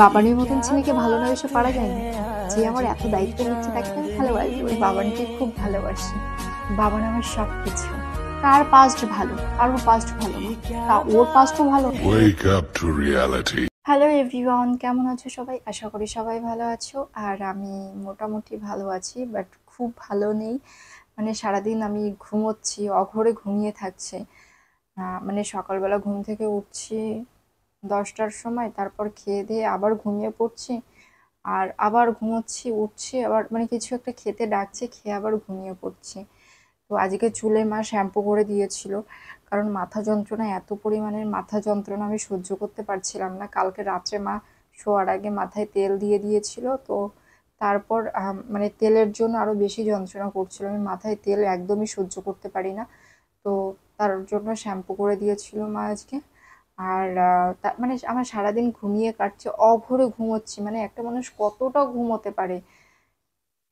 বাবানের মতন ছেলেকে ভালো না বেশি পারা যায় না যে আমার এত দায়িত্ব নিচ্ছে তাকে আমি ভালোবাসি ওই বাবানকে খুব ভালোবাসি বাবান আমার সব কিছু কার পাস্ট ভালো আর ওর পাস্ট ভালো না তা ওর পাস্টও ভালো হ্যালো এভরিওয়ান কেমন আছো সবাই আশা করি সবাই ভালো আছো আর আমি মোটামুটি ভালো আছি বাট খুব ভালো নেই মানে সারাদিন আমি ঘুমোচ্ছি অঘরে ঘুমিয়ে থাকছে মানে সকালবেলা ঘুম থেকে উঠছি দশটার সময় তারপর খেয়ে দিয়ে আবার ঘুমিয়ে পড়ছি আর আবার ঘুমোচ্ছি উঠছি আবার মানে কিছু একটা খেতে ডাকছে খেয়ে আবার ঘুমিয়ে পড়ছি তো আজকে চুলে মা শ্যাম্পু করে দিয়েছিল কারণ মাথা যন্ত্রণা এত পরিমাণে মাথা যন্ত্রণা আমি সহ্য করতে পারছিলাম না কালকে রাত্রে মা শোয়ার আগে মাথায় তেল দিয়ে দিয়েছিল তো তারপর মানে তেলের জন্য আরও বেশি যন্ত্রণা করছিল আমি মাথায় তেল একদমই সহ্য করতে পারি না তো তার জন্য শ্যাম্পু করে দিয়েছিল মা আজকে আর মানে আমার সারাদিন ঘুমিয়ে কাটছে অভরে ঘুমোচ্ছি মানে একটা মানুষ কতটা ঘুমোতে পারে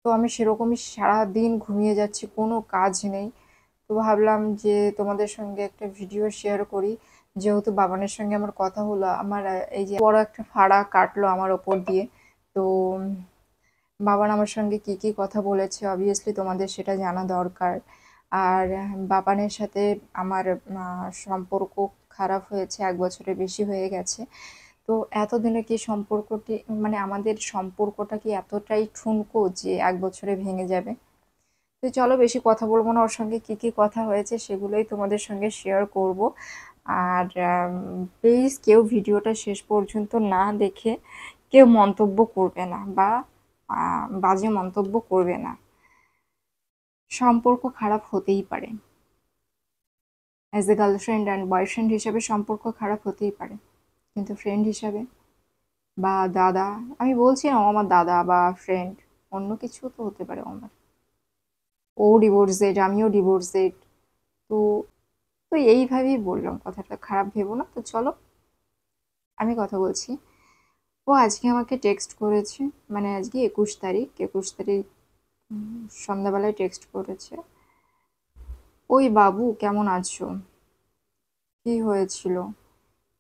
তো আমি সেরকমই সারাদিন ঘুমিয়ে যাচ্ছি কোনো কাজ নেই তো ভাবলাম যে তোমাদের সঙ্গে একটা ভিডিও শেয়ার করি যেহেতু বাবানের সঙ্গে আমার কথা হলো আমার এই যে বড় একটা ফাড়া কাটলো আমার ওপর দিয়ে তো বাবান আমার সঙ্গে কি কি কথা বলেছে অবভিয়াসলি তোমাদের সেটা জানা দরকার আর বাবানের সাথে আমার সম্পর্ক খারাপ হয়েছে এক বছরের বেশি হয়ে গেছে তো এতদিনে কি সম্পর্কটি মানে আমাদের সম্পর্কটা কি এতটাই ঠুনকো যে এক বছরে ভেঙে যাবে তো চলো বেশি কথা বলবো না ওর সঙ্গে কি কি কথা হয়েছে সেগুলোই তোমাদের সঙ্গে শেয়ার করব আর প্লিজ কেউ ভিডিওটা শেষ পর্যন্ত না দেখে কেউ মন্তব্য করবে না বা বাজে মন্তব্য করবে না সম্পর্ক খারাপ হতেই পারে as a girlfriend and boyfriend হিসাবে সম্পর্ক খারাপ হতেই পারে কিন্তু ফ্রেন্ড হিসাবে বা দাদা আমি বলছি না আমার দাদা বা ফ্রেন্ড অন্য কিছু তো হতে পারে আমার ও ডিভোর্সেড আমিও ডিভোর্সেড তো তো এইভাবেই বললাম কথাটা খারাপ ভেবো না তো চলো আমি কথা বলছি ও আজকে আমাকে টেক্সট করেছে মানে আজকে একুশ তারিখ একুশ তারিখ সন্ধ্যাবেলায় টেক্সট করেছে ওই বাবু কেমন আছো কি হয়েছিল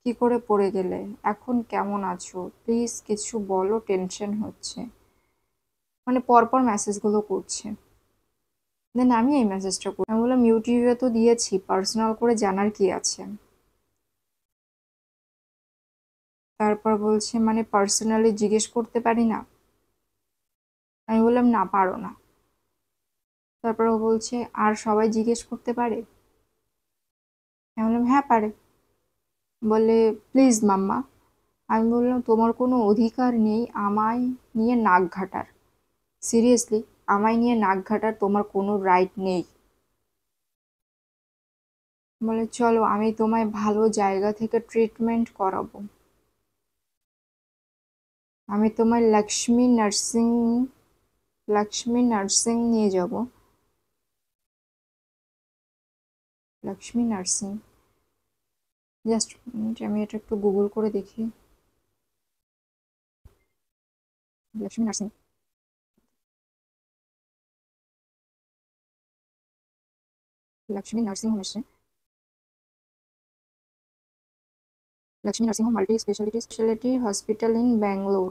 কি করে পড়ে গেলে এখন কেমন আছো প্লিজ কিছু বলো টেনশন হচ্ছে মানে পরপর মেসেজগুলো করছে দেন আমি এই মেসেজটা করি আমি বললাম ইউটিউবে তো দিয়েছি পার্সোনাল করে জানার কি আছে তারপর বলছে মানে পার্সোনালি জিজ্ঞেস করতে পারি না আমি বললাম না পারো না তারপর ও বলছে আর সবাই জিজ্ঞেস করতে পারে আমি বললাম হ্যাঁ পারে বলে প্লিজ মাম্মা আমি বললাম তোমার কোনো অধিকার নেই আমায় নিয়ে নাক ঘাটার সিরিয়াসলি আমায় নিয়ে নাক ঘাটার তোমার কোনো রাইট নেই বলে চলো আমি তোমায় ভালো জায়গা থেকে ট্রিটমেন্ট করাবো আমি তোমায় লক্ষ্মী নার্সিং লক্ষ্মী নার্সিং নিয়ে যাবো লক্ষ্মী নার্সিং জাস্ট মিনিট আমি এটা একটু গুগল করে দেখি Lakshmi nursing Lakshmi nursing home এসে Lakshmi nursing home multi speciality speciality hospital in Bangalore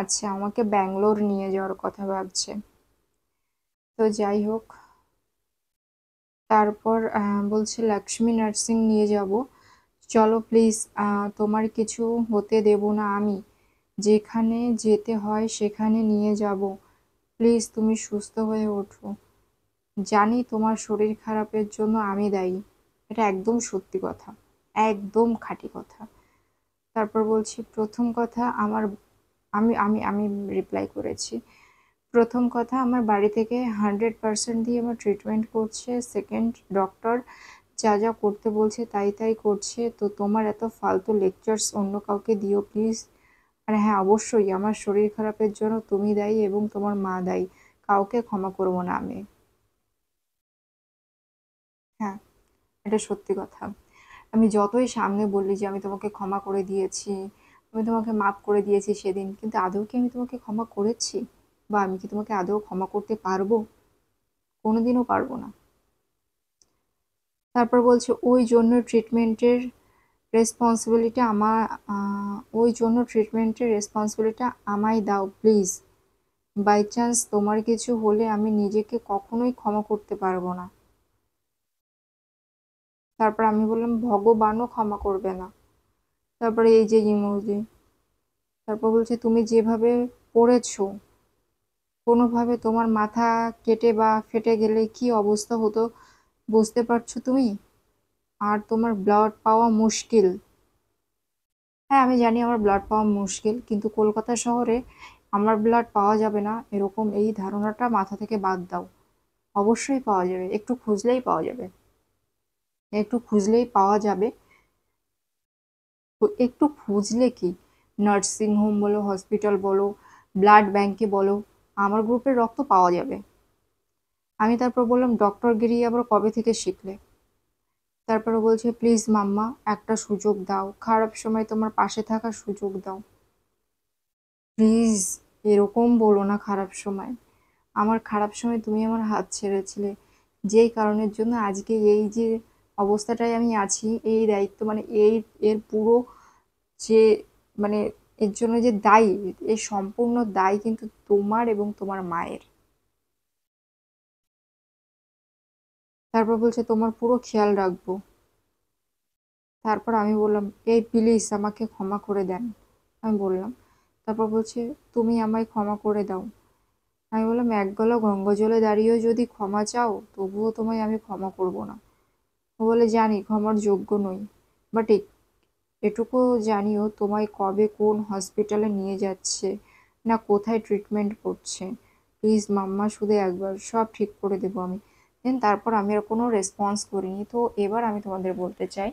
আচ্ছা আমাকে ব্যাঙ্গালোর নিয়ে যাওয়ার কথা ভাবছে তো যাই হোক তারপর বলছে লক্ষ্মী নার্সিং নিয়ে যাব চলো প্লিজ তোমার কিছু হতে দেব না আমি যেখানে যেতে হয় সেখানে নিয়ে যাব প্লিজ তুমি সুস্থ হয়ে ওঠো জানি তোমার শরীর খারাপের জন্য আমি দায়ী এটা একদম সত্যি কথা একদম খাঁটি কথা তারপর বলছি প্রথম কথা আমার আমি আমি আমি রিপ্লাই করেছি প্রথম কথা আমার বাড়ি থেকে হান্ড্রেড পারসেন্ট দিয়ে আমার ট্রিটমেন্ট করছে সেকেন্ড ডক্টর যা যা করতে বলছে তাই তাই করছে তো তোমার এত ফালতু লেকচার্স অন্য কাউকে দিও প্লিজ আর হ্যাঁ অবশ্যই আমার শরীর খারাপের জন্য তুমি দায়ী এবং তোমার মা দায়ী কাউকে ক্ষমা করব না আমি হ্যাঁ এটা সত্যি কথা আমি যতই সামনে বললি যে আমি তোমাকে ক্ষমা করে দিয়েছি আমি তোমাকে মাফ করে দিয়েছি সেদিন কিন্তু আদৌ কি আমি তোমাকে ক্ষমা করেছি বা আমি কি তোমাকে আদৌ ক্ষমা করতে পারবো কোনোদিনও পারবো না তারপর বলছে ওই জন্য ট্রিটমেন্টের রেসপন্সিবিলিটি আমার ওই জন্য ট্রিটমেন্টের রেসপন্সিবিলিটি আমায় দাও প্লিজ বাই চান্স তোমার কিছু হলে আমি নিজেকে কখনোই ক্ষমা করতে পারবো না তারপর আমি বললাম ভগবানও ক্ষমা করবে না তারপরে এই যে ইমোজি তারপর বলছে তুমি যেভাবে পড়েছো কোনোভাবে তোমার মাথা কেটে বা ফেটে গেলে কি অবস্থা হতো বুঝতে পারছো তুমি আর তোমার ব্লাড পাওয়া মুশকিল হ্যাঁ আমি জানি আমার ব্লাড পাওয়া মুশকিল কিন্তু কলকাতা শহরে আমার ব্লাড পাওয়া যাবে না এরকম এই ধারণাটা মাথা থেকে বাদ দাও অবশ্যই পাওয়া যাবে একটু খুঁজলেই পাওয়া যাবে একটু খুঁজলেই পাওয়া যাবে একটু খুঁজলে কি নার্সিং হোম বলো হসপিটাল বলো ব্লাড ব্যাংকে বলো আমার গ্রুপের রক্ত পাওয়া যাবে আমি তারপর বললাম ডক্টর গিরি আবার কবে থেকে শিখলে তারপরে বলছে প্লিজ মাম্মা একটা সুযোগ দাও খারাপ সময় তোমার পাশে থাকার সুযোগ দাও প্লিজ এরকম বলো না খারাপ সময় আমার খারাপ সময় তুমি আমার হাত ছেড়েছিলে যেই কারণের জন্য আজকে এই যে অবস্থাটায় আমি আছি এই দায়িত্ব মানে এই এর পুরো যে মানে এর জন্য যে দায়ী এর সম্পূর্ণ দায় কিন্তু তোমার এবং তোমার মায়ের তারপর বলছে তোমার পুরো খেয়াল রাখবো তারপর আমি বললাম এই প্লিজ আমাকে ক্ষমা করে দেন আমি বললাম তারপর বলছে তুমি আমায় ক্ষমা করে দাও আমি বললাম এক গলা গঙ্গ জলে দাঁড়িয়েও যদি ক্ষমা চাও তবুও তোমায় আমি ক্ষমা করব না ও বলে জানি ক্ষমার যোগ্য নই বাট এটুকু জানিও তোমায় কবে কোন হসপিটালে নিয়ে যাচ্ছে না কোথায় ট্রিটমেন্ট করছে প্লিজ মাম্মা শুধু একবার সব ঠিক করে দেবো আমি দেন তারপর আমি আর কোনো রেসপন্স করিনি তো এবার আমি তোমাদের বলতে চাই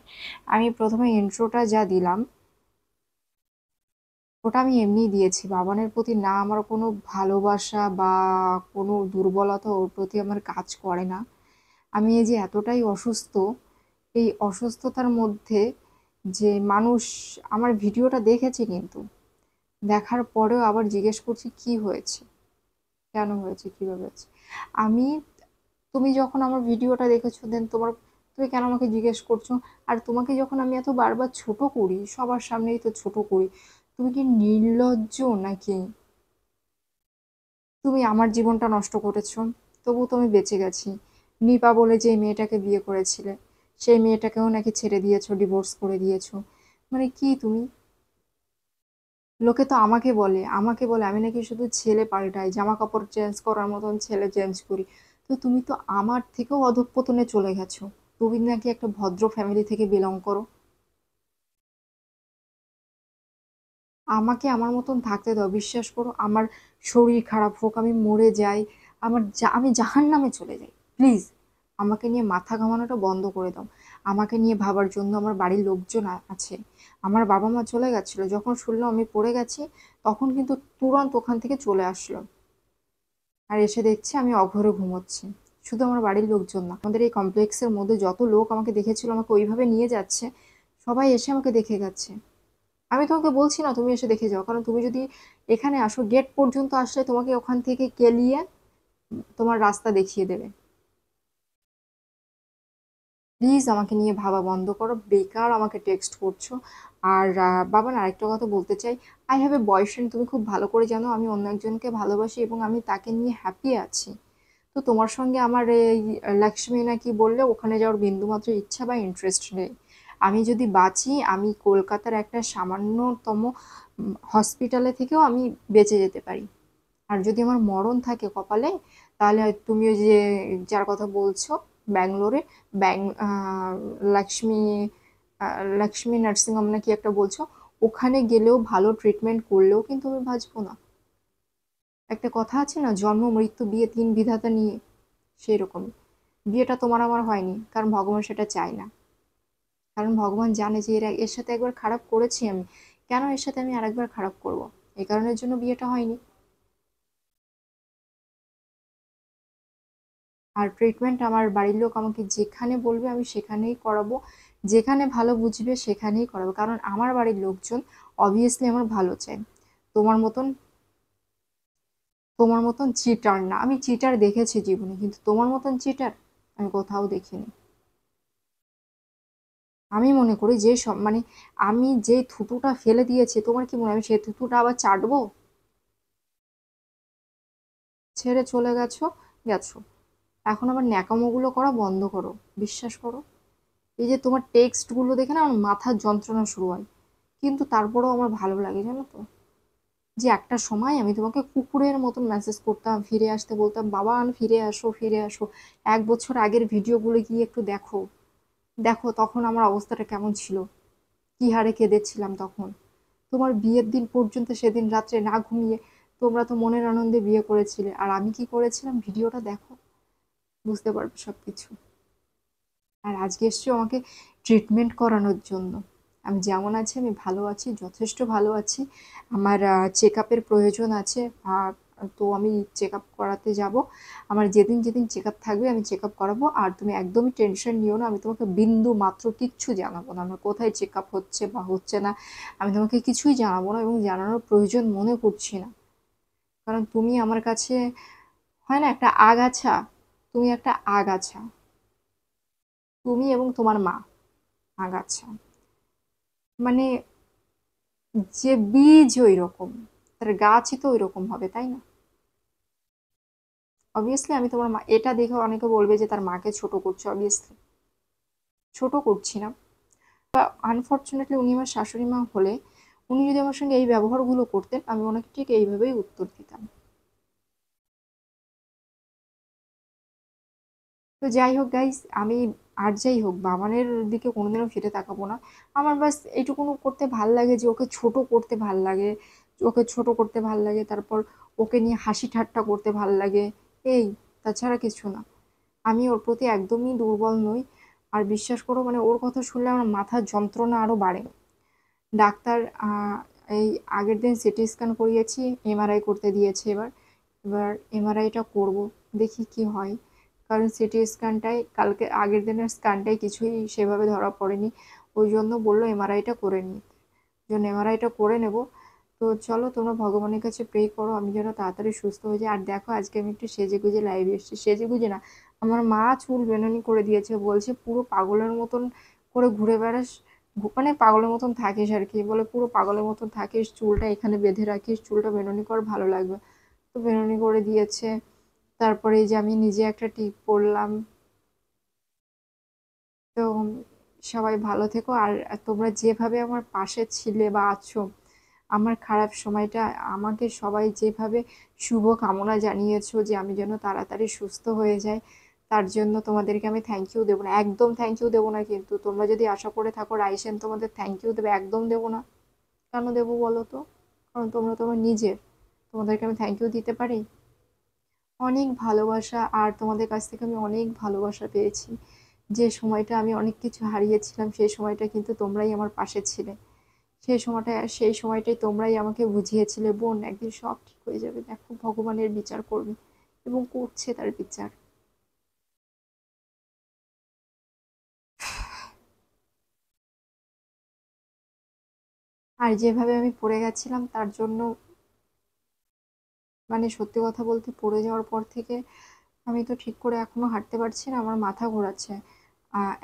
আমি প্রথমে ইন্ট্রোটা যা দিলাম ওটা আমি এমনি দিয়েছি বাবানের প্রতি না আমার কোনো ভালোবাসা বা কোনো দুর্বলতা ওর প্রতি আমার কাজ করে না আমি এই যে এতটাই অসুস্থ এই অসুস্থতার মধ্যে যে মানুষ আমার ভিডিওটা দেখেছে কিন্তু দেখার পরেও আবার জিজ্ঞেস করছি কি হয়েছে কেন হয়েছে কীভাবে হয়েছে আমি তুমি যখন আমার ভিডিওটা দেখেছো দেন তোমার তুমি কেন আমাকে জিজ্ঞেস করছো আর তোমাকে যখন আমি এত বারবার ছোট করি সবার সামনেই তো ছোট করি তুমি কি নির্লজ্জ নাকি তুমি আমার জীবনটা নষ্ট করেছ তবু তুমি বেঁচে গেছি নিপা বলে যে মেয়েটাকে বিয়ে করেছিলে সেই মেয়েটাকেও নাকি ছেড়ে দিয়েছো ডিভোর্স করে দিয়েছো মানে কি তুমি লোকে তো আমাকে বলে আমাকে বলে আমি নাকি শুধু ছেলে পাল্টাই জামা কাপড় চেঞ্জ করার মতন ছেলে চেঞ্জ করি তো তুমি তো আমার থেকেও অধঃপতনে চলে গেছো তুমি নাকি একটা ভদ্র ফ্যামিলি থেকে বিলং করো আমাকে আমার মতন থাকতে দাও বিশ্বাস করো আমার শরীর খারাপ হোক আমি মরে যাই আমার আমি জাহান নামে চলে যাই প্লিজ আমাকে নিয়ে মাথা ঘামানোটা বন্ধ করে দাও আমাকে নিয়ে ভাবার জন্য আমার বাড়ির লোকজন আছে আমার বাবা মা চলে গেছিলো যখন শুনলো আমি পড়ে গেছি তখন কিন্তু তুরন্ত ওখান থেকে চলে আসলো আর এসে দেখছি আমি অঘরে ঘুমোচ্ছি শুধু আমার বাড়ির লোকজন না আমাদের এই কমপ্লেক্সের মধ্যে যত লোক আমাকে দেখেছিল আমাকে ওইভাবে নিয়ে যাচ্ছে সবাই এসে আমাকে দেখে গেছে আমি তোমাকে বলছি না তুমি এসে দেখে যাও কারণ তুমি যদি এখানে আসো গেট পর্যন্ত আসলে তোমাকে ওখান থেকে কেলিয়ে তোমার রাস্তা দেখিয়ে দেবে প্লিজ আমাকে নিয়ে ভাবা বন্ধ করো বেকার আমাকে টেক্সট করছো আর বাবা না আরেকটা কথা বলতে চাই আই হ্যাভ এ বয়ফ্রেন্ড তুমি খুব ভালো করে জানো আমি অন্য একজনকে ভালোবাসি এবং আমি তাকে নিয়ে হ্যাপি আছি তো তোমার সঙ্গে আমার এই লক্ষ্মী না কি বললে ওখানে যাওয়ার বিন্দুমাত্র ইচ্ছা বা ইন্টারেস্ট নেই আমি যদি বাঁচি আমি কলকাতার একটা সামান্যতম হসপিটালে থেকেও আমি বেঁচে যেতে পারি আর যদি আমার মরণ থাকে কপালে তাহলে তুমি যে যার কথা বলছো ব্যাঙ্গলোরে ব্যাং লক্ষ্মী লক্ষ্মী নার্সিংহোম না কি একটা বলছো ওখানে গেলেও ভালো ট্রিটমেন্ট করলেও কিন্তু আমি ভাজবো না একটা কথা আছে না জন্ম মৃত্যু বিয়ে তিন বিধাতা নিয়ে সেই রকমই বিয়েটা তোমার আমার হয়নি কারণ ভগবান সেটা চায় না কারণ ভগবান জানে যে এরা এর সাথে একবার খারাপ করেছি আমি কেন এর সাথে আমি আরেকবার খারাপ করব এই কারণের জন্য বিয়েটা হয়নি আর ট্রিটমেন্ট আমার বাড়ির লোক আমাকে যেখানে বলবে আমি সেখানেই করাবো যেখানে ভালো বুঝবে সেখানেই করাবো কারণ আমার বাড়ির লোকজন অবভিয়াসলি আমার ভালো চাই তোমার মতন তোমার মতন চিটার না আমি চিটার দেখেছি জীবনে কিন্তু তোমার মতন চিটার আমি কোথাও দেখিনি আমি মনে করি যে সব মানে আমি যে থুতুটা ফেলে দিয়েছি তোমার কি মনে আমি সে থুতুটা আবার চাটবো ছেড়ে চলে গেছো গেছো এখন আবার ন্যাকামোগুলো করা বন্ধ করো বিশ্বাস করো এই যে তোমার টেক্সটগুলো দেখে না আমার মাথার যন্ত্রণা শুরু হয় কিন্তু তারপরেও আমার ভালো লাগে জানো তো যে একটা সময় আমি তোমাকে কুকুরের মতন মেসেজ করতাম ফিরে আসতে বলতাম বাবা আন ফিরে আসো ফিরে আসো এক বছর আগের ভিডিওগুলো গিয়ে একটু দেখো দেখো তখন আমার অবস্থাটা কেমন ছিল কী হারে কেঁদেছিলাম তখন তোমার বিয়ের দিন পর্যন্ত সেদিন রাত্রে না ঘুমিয়ে তোমরা তো মনের আনন্দে বিয়ে করেছিলে আর আমি কি করেছিলাম ভিডিওটা দেখো বুঝতে পারবে সব কিছু আর আজকে এসছো আমাকে ট্রিটমেন্ট করানোর জন্য আমি যেমন আছি আমি ভালো আছি যথেষ্ট ভালো আছি আমার চেক আপের প্রয়োজন আছে তো আমি চেক আপ করাতে যাব আমার যেদিন যেদিন চেক আপ থাকবে আমি চেক আপ করাবো আর তুমি একদমই টেনশন নিও না আমি তোমাকে বিন্দু মাত্র কিচ্ছু জানাবো না আমার কোথায় চেক আপ হচ্ছে বা হচ্ছে না আমি তোমাকে কিছুই জানাবো না এবং জানানোর প্রয়োজন মনে করছি না কারণ তুমি আমার কাছে হয় না একটা আগাছা তুমি একটা আগাছা তুমি এবং তোমার মা আগাছা মানে যে বীজ ওই রকম তার গাছই তো ওই রকম হবে তাই না অবভিয়াসলি আমি তোমার মা এটা দেখে অনেকে বলবে যে তার মাকে ছোট করছে অবভিয়াসলি ছোট করছি না বা আনফর্চুনেটলি উনি আমার শাশুড়ি মা হলে উনি যদি আমার সঙ্গে এই ব্যবহারগুলো করতেন আমি ওনাকে ঠিক এইভাবেই উত্তর দিতাম তো যাই হোক গাইস আমি আর যাই হোক বাবানের দিকে কোনোদিনও ফিরে তাকাবো না আমার বাস এইটুকুনো করতে ভাল লাগে যে ওকে ছোট করতে ভাল লাগে ওকে ছোট করতে ভাল লাগে তারপর ওকে নিয়ে হাসি ঠাট্টা করতে ভাল লাগে এই তাছাড়া কিছু না আমি ওর প্রতি একদমই দুর্বল নই আর বিশ্বাস করো মানে ওর কথা শুনলে আমার মাথার যন্ত্রণা আরও বাড়ে ডাক্তার এই আগের দিন সিটি স্ক্যান করিয়েছি এমআরআই করতে দিয়েছে এবার এবার এমআরআইটা করব দেখি কি হয় কারণ সিটি স্ক্যানটাই কালকে আগের দিনের স্ক্যানটাই কিছুই সেভাবে ধরা পড়েনি ওই জন্য বললো এমআরআইটা করে নিতে জন্য এমআরআইটা করে নেব তো চলো তোমরা ভগবানের কাছে প্রে করো আমি যেন তাড়াতাড়ি সুস্থ হয়ে যাই আর দেখো আজকে আমি একটু সেজে গুজে লাইভে এসেছি সেজে গুজে না আমার মা চুল বেনুনি করে দিয়েছে বলছে পুরো পাগলের মতন করে ঘুরে বেড়াস মানে পাগলের মতন থাকিস আর কি বলে পুরো পাগলের মতন থাকিস চুলটা এখানে বেঁধে রাখিস চুলটা বেনুনি কর ভালো লাগবে তো বেনুনি করে দিয়েছে তারপরে যে আমি নিজে একটা টিপ পড়লাম তো সবাই ভালো থেকো আর তোমরা যেভাবে আমার পাশে ছিলে বা আছো আমার খারাপ সময়টা আমাকে সবাই যেভাবে শুভ কামনা জানিয়েছো যে আমি যেন তাড়াতাড়ি সুস্থ হয়ে যাই তার জন্য তোমাদেরকে আমি থ্যাংক ইউ দেবো না একদম থ্যাংক ইউ দেবো না কিন্তু তোমরা যদি আশা করে থাকো রাইসেন তোমাদের থ্যাংক ইউ দেবে একদম দেবো না কেন দেবো বলো তো কারণ তোমরা তোমার নিজের তোমাদেরকে আমি থ্যাংক ইউ দিতে পারি অনেক ভালোবাসা আর তোমাদের কাছ থেকে আমি অনেক ভালোবাসা পেয়েছি যে সময়টা আমি অনেক কিছু হারিয়েছিলাম সেই সময়টা কিন্তু তোমরাই আমার পাশে ছিলে সেই সময়টা সেই সময়টাই তোমরাই আমাকে বুঝিয়েছিলে বোন একদিন সব ঠিক হয়ে যাবে দেখো ভগবানের বিচার করবে এবং করছে তার বিচার আর যেভাবে আমি পড়ে গেছিলাম তার জন্য মানে সত্যি কথা বলতে পড়ে যাওয়ার পর থেকে আমি তো ঠিক করে এখনও হাঁটতে পারছি না আমার মাথা ঘোরাচ্ছে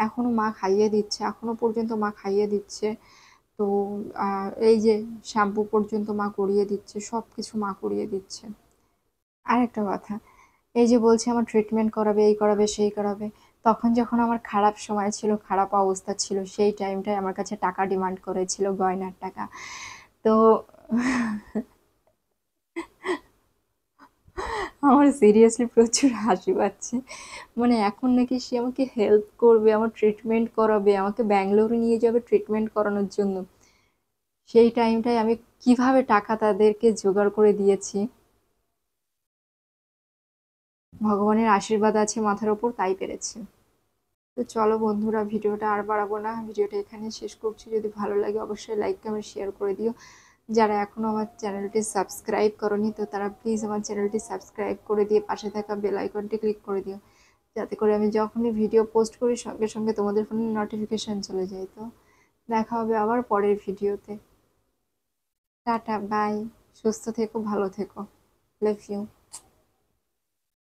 এখনও মা খাইয়ে দিচ্ছে এখনও পর্যন্ত মা খাইয়ে দিচ্ছে তো এই যে শ্যাম্পু পর্যন্ত মা করিয়ে দিচ্ছে সব কিছু মা করিয়ে দিচ্ছে আর একটা কথা এই যে বলছে আমার ট্রিটমেন্ট করাবে এই করাবে সেই করাবে তখন যখন আমার খারাপ সময় ছিল খারাপ অবস্থা ছিল সেই টাইমটায় আমার কাছে টাকা ডিমান্ড করেছিল গয়নার টাকা তো আমার সিরিয়াসলি প্রচুর হাসি পাচ্ছে মানে এখন নাকি সে আমাকে হেল্প করবে আমার ট্রিটমেন্ট করাবে আমাকে ব্যাঙ্গালোরে নিয়ে যাবে ট্রিটমেন্ট করানোর জন্য সেই টাইমটায় আমি কিভাবে টাকা তাদেরকে জোগাড় করে দিয়েছি ভগবানের আশীর্বাদ আছে মাথার ওপর তাই পেরেছে তো চলো বন্ধুরা ভিডিওটা আর বাড়াবো না ভিডিওটা এখানে শেষ করছি যদি ভালো লাগে অবশ্যই লাইক কমেন্ট শেয়ার করে দিও যারা এখনও আমার চ্যানেলটি সাবস্ক্রাইব করনি তো তারা প্লিজ আমার চ্যানেলটি সাবস্ক্রাইব করে দিয়ে পাশে থাকা বেল আইকনটি ক্লিক করে দিও যাতে করে আমি যখনই ভিডিও পোস্ট করি সঙ্গে সঙ্গে তোমাদের ফোনে নোটিফিকেশান চলে যায় তো দেখা হবে আবার পরের ভিডিওতে টাটা বাই সুস্থ থেকো ভালো থেকো লাভ ইউ